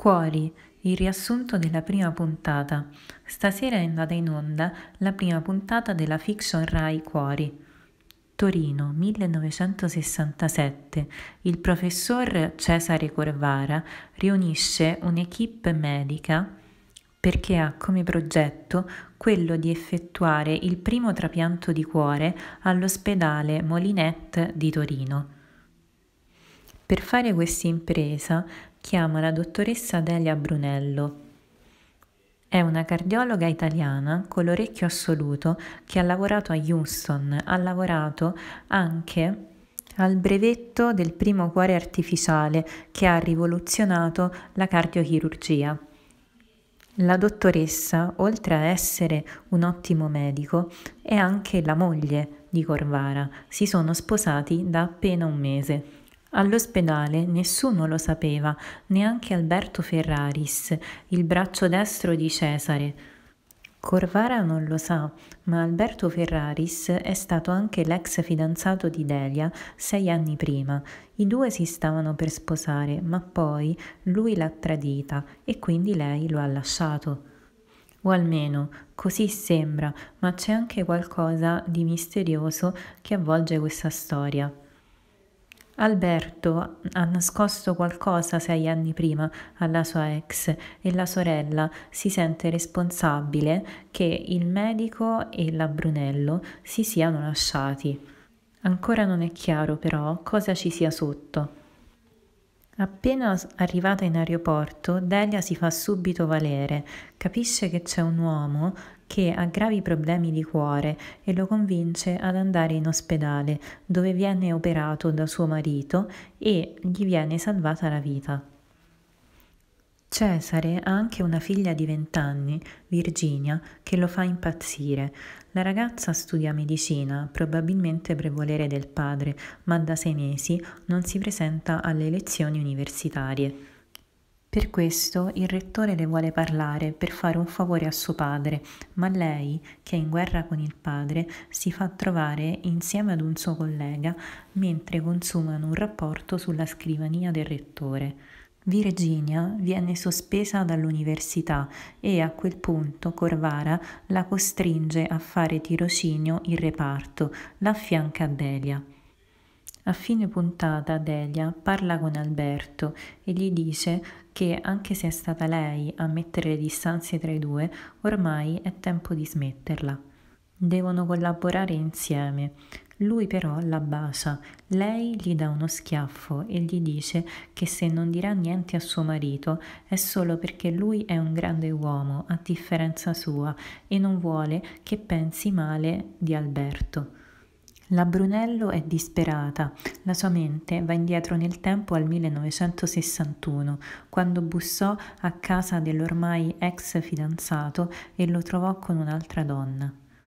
Cuori, il riassunto della prima puntata. Stasera è andata in onda la prima puntata della fiction Rai Cuori. Torino 1967. Il professor Cesare Corvara riunisce un'equipe medica perché ha come progetto quello di effettuare il primo trapianto di cuore all'ospedale Molinette di Torino. Per fare questa impresa chiama la dottoressa Delia Brunello. È una cardiologa italiana con l'orecchio assoluto che ha lavorato a Houston, ha lavorato anche al brevetto del primo cuore artificiale che ha rivoluzionato la cardiochirurgia. La dottoressa, oltre a essere un ottimo medico, è anche la moglie di Corvara. Si sono sposati da appena un mese. All'ospedale nessuno lo sapeva, neanche Alberto Ferraris, il braccio destro di Cesare. Corvara non lo sa, ma Alberto Ferraris è stato anche l'ex fidanzato di Delia sei anni prima. I due si stavano per sposare, ma poi lui l'ha tradita e quindi lei lo ha lasciato. O almeno così sembra, ma c'è anche qualcosa di misterioso che avvolge questa storia. Alberto ha nascosto qualcosa sei anni prima alla sua ex e la sorella si sente responsabile che il medico e la Brunello si siano lasciati. Ancora non è chiaro però cosa ci sia sotto. Appena arrivata in aeroporto, Delia si fa subito valere, capisce che c'è un uomo che ha gravi problemi di cuore e lo convince ad andare in ospedale dove viene operato da suo marito e gli viene salvata la vita. Cesare ha anche una figlia di 20 anni, Virginia, che lo fa impazzire. La ragazza studia medicina, probabilmente per volere del padre, ma da sei mesi non si presenta alle lezioni universitarie. Per questo il rettore le vuole parlare per fare un favore a suo padre, ma lei, che è in guerra con il padre, si fa trovare insieme ad un suo collega mentre consumano un rapporto sulla scrivania del rettore. Virginia viene sospesa dall'università e a quel punto Corvara la costringe a fare tirocinio in reparto, l'affianca a Delia. A fine puntata Delia parla con Alberto e gli dice che anche se è stata lei a mettere le distanze tra i due, ormai è tempo di smetterla. Devono collaborare insieme. Lui però la bacia, lei gli dà uno schiaffo e gli dice che se non dirà niente a suo marito è solo perché lui è un grande uomo, a differenza sua, e non vuole che pensi male di Alberto. La Brunello è disperata, la sua mente va indietro nel tempo al 1961, quando bussò a casa dell'ormai ex fidanzato e lo trovò con un'altra donna.